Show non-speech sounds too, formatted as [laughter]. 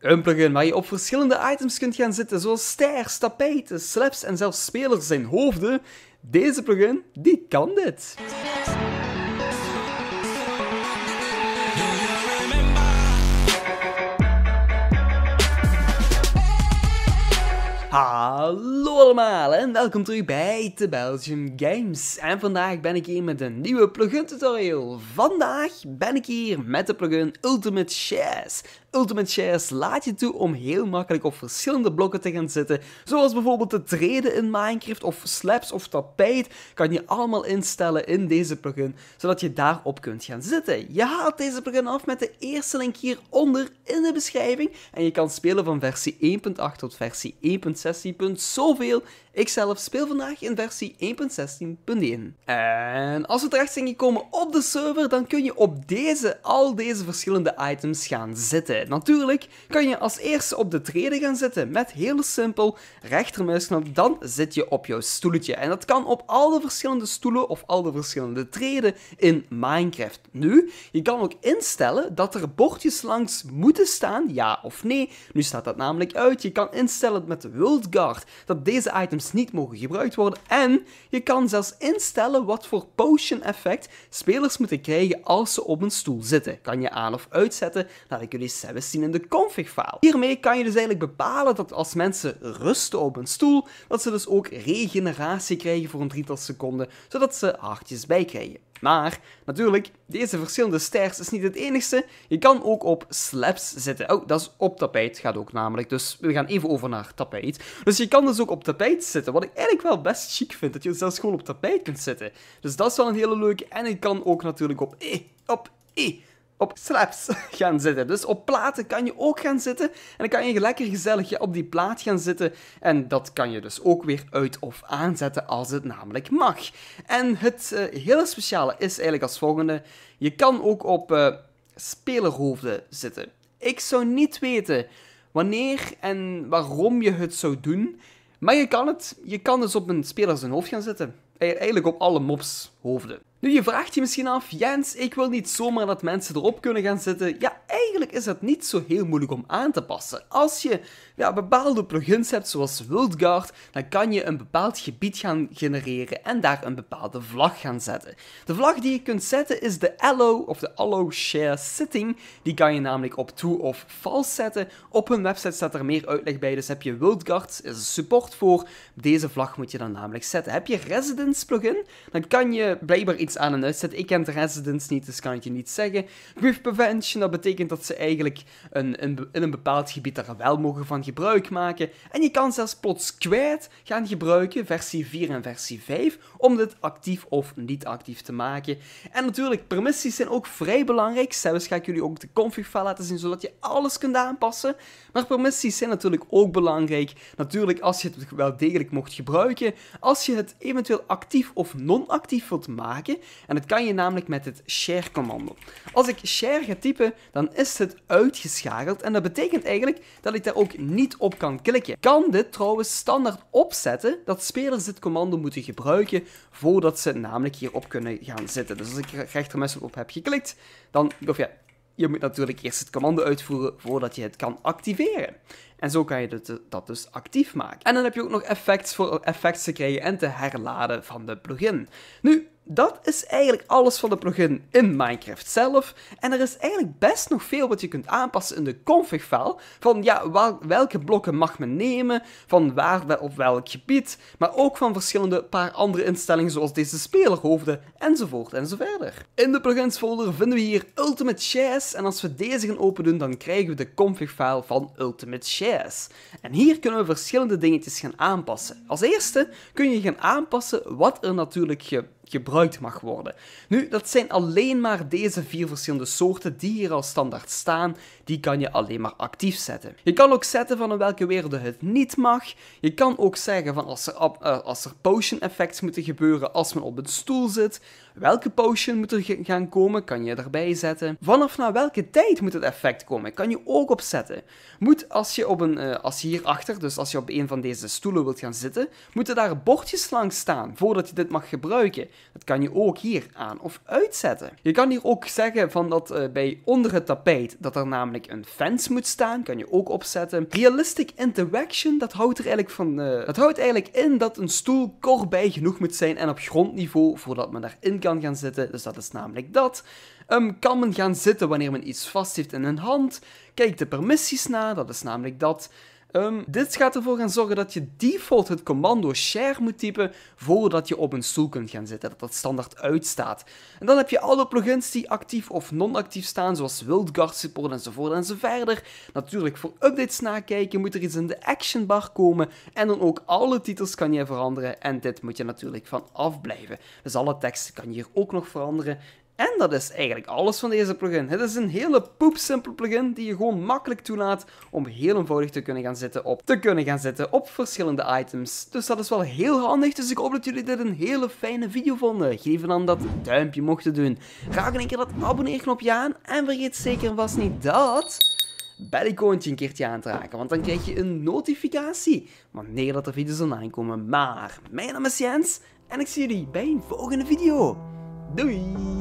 Een plugin waar je op verschillende items kunt gaan zitten, zoals stairs, tapijten, slaps en zelfs spelers zijn hoofden. Deze plugin, die kan dit. Hallo allemaal en welkom terug bij The Belgium Games. En vandaag ben ik hier met een nieuwe plugin tutorial. Vandaag ben ik hier met de plugin Ultimate Chess. Ultimate Shares laat je toe om heel makkelijk op verschillende blokken te gaan zitten, zoals bijvoorbeeld de treden in Minecraft of slabs of tapijt, kan je allemaal instellen in deze plugin, zodat je daarop kunt gaan zitten. Je haalt deze plugin af met de eerste link hieronder in de beschrijving en je kan spelen van versie 1.8 tot versie 1.16. Zoveel. Ik zelf speel vandaag in versie 1.16.1. En als we terecht zijn gekomen op de server, dan kun je op deze al deze verschillende items gaan zitten. Eh, natuurlijk kan je als eerste op de treden gaan zitten met heel simpel rechtermuisknop. Dan zit je op jouw stoeltje. En dat kan op al de verschillende stoelen of al de verschillende treden in Minecraft. Nu, je kan ook instellen dat er bordjes langs moeten staan, ja of nee. Nu staat dat namelijk uit. Je kan instellen met de World Guard dat deze items niet mogen gebruikt worden. En je kan zelfs instellen wat voor potion effect spelers moeten krijgen als ze op een stoel zitten. Kan je aan of uitzetten, laat ik jullie we zien in de config-file. Hiermee kan je dus eigenlijk bepalen dat als mensen rusten op een stoel, dat ze dus ook regeneratie krijgen voor een drietal seconden, zodat ze hartjes bijkrijgen. Maar, natuurlijk, deze verschillende sters is niet het enigste. Je kan ook op slabs zitten. Oh, dat is op tapijt, gaat ook namelijk. Dus we gaan even over naar tapijt. Dus je kan dus ook op tapijt zitten, wat ik eigenlijk wel best chic vind. Dat je zelfs gewoon op tapijt kunt zitten. Dus dat is wel een hele leuke. En ik kan ook natuurlijk op E, op E op slaps [laughs] gaan zitten. Dus op platen kan je ook gaan zitten en dan kan je lekker gezellig op die plaat gaan zitten. En dat kan je dus ook weer uit of aanzetten als het namelijk mag. En het eh, hele speciale is eigenlijk als volgende. Je kan ook op eh, spelerhoofden zitten. Ik zou niet weten wanneer en waarom je het zou doen. Maar je kan het. Je kan dus op een speler zijn hoofd gaan zitten. Eigenlijk op alle mobs hoofden. Nu, je vraagt je misschien af, Jens, ik wil niet zomaar dat mensen erop kunnen gaan zitten. Ja, eigenlijk is dat niet zo heel moeilijk om aan te passen. Als je ja, bepaalde plugins hebt, zoals WildGuard, dan kan je een bepaald gebied gaan genereren en daar een bepaalde vlag gaan zetten. De vlag die je kunt zetten is de allow of de allow share sitting. Die kan je namelijk op true of false zetten. Op hun website staat er meer uitleg bij, dus heb je WildGuard, is er support voor. Deze vlag moet je dan namelijk zetten. Heb je Residence plugin, dan kan je blijkbaar iets aan en uitzet. Ik ken de residents niet, dus kan ik je niet zeggen. Grief Prevention, dat betekent dat ze eigenlijk een, een, in een bepaald gebied daar wel mogen van gebruik maken. En je kan zelfs plots kwijt gaan gebruiken, versie 4 en versie 5, om dit actief of niet actief te maken. En natuurlijk, permissies zijn ook vrij belangrijk. Zelfs ga ik jullie ook de config file laten zien, zodat je alles kunt aanpassen. Maar permissies zijn natuurlijk ook belangrijk. Natuurlijk, als je het wel degelijk mocht gebruiken, als je het eventueel actief of non-actief wilt maken, en dat kan je namelijk met het share commando. Als ik share ga typen, dan is het uitgeschakeld. En dat betekent eigenlijk dat ik daar ook niet op kan klikken. Kan dit trouwens standaard opzetten dat spelers dit commando moeten gebruiken voordat ze namelijk hierop kunnen gaan zitten. Dus als ik rechtermes op heb geklikt, dan, of ja, je moet natuurlijk eerst het commando uitvoeren voordat je het kan activeren. En zo kan je dat, dus actief maken. En dan heb je ook nog effects voor effects te krijgen en te herladen van de plugin. Nu, dat is eigenlijk alles van de plugin in Minecraft zelf. En er is eigenlijk best nog veel wat je kunt aanpassen in de config-file. Van ja, welke blokken mag men nemen, van waar op welk gebied, maar ook van verschillende paar andere instellingen zoals deze spelerhoofden, enzovoort enzovoort. In de plugins folder vinden we hier Ultimate Shares. en als we deze gaan open doen, dan krijgen we de config-file van Ultimate Shares. En hier kunnen we verschillende dingetjes gaan aanpassen. Als eerste kun je gaan aanpassen wat er natuurlijk gebeurt gebruikt mag worden. Nu, dat zijn alleen maar deze vier verschillende soorten die hier al standaard staan. Die kan je alleen maar actief zetten. Je kan ook zetten van in welke werelden het niet mag. Je kan ook zeggen van als er, eh, als er potion effects moeten gebeuren als men op een stoel zit. Welke potion moet er gaan komen, kan je erbij zetten. Vanaf na welke tijd moet het effect komen, kan je ook opzetten. Moet als je, op een, eh, als je hierachter, dus als je op een van deze stoelen wilt gaan zitten, moeten daar bordjes langs staan voordat je dit mag gebruiken. Dat kan je ook hier aan of uitzetten. Je kan hier ook zeggen van dat uh, bij onder het tapijt dat er namelijk een fence moet staan. Kan je ook opzetten. Realistic interaction, dat houdt er eigenlijk van. Eh, dat houdt eigenlijk in dat een stoel korbij genoeg moet zijn en op grondniveau voordat men daarin kan gaan zitten. Dus dat is namelijk dat. Ehm, kan men gaan zitten wanneer men iets vast heeft in een hand? Kijk de permissies na, dat is namelijk dat. Ehm, dit gaat ervoor gaan zorgen dat je default het commando share moet typen voordat je op een stoel kunt gaan zitten, dat dat standaard uitstaat. En dan heb je alle plugins die actief of non-actief staan, zoals WildGuard support enzovoort enzoverder. Natuurlijk voor updates nakijken moet er iets in de action bar komen en dan ook alle titels kan je veranderen en dit moet je natuurlijk van afblijven. Dus alle teksten kan je hier ook nog veranderen en dat is eigenlijk alles van deze plugin. Het is een hele poepsimpel plugin die je gewoon makkelijk toelaat om heel eenvoudig te kunnen gaan zitten op, te kunnen gaan op verschillende items. Dus dat is wel heel handig, dus ik hoop dat jullie dit een hele fijne video vonden. Geef dan dat duimpje mocht te doen. Raak een keer dat abonneerknopje aan en vergeet zeker vast niet dat belletje een keertje aan te raken, want dan krijg je een notificatie wanneer dat er video's online komen. Maar, mijn naam is Jens en ik zie jullie bij een volgende video. Doei!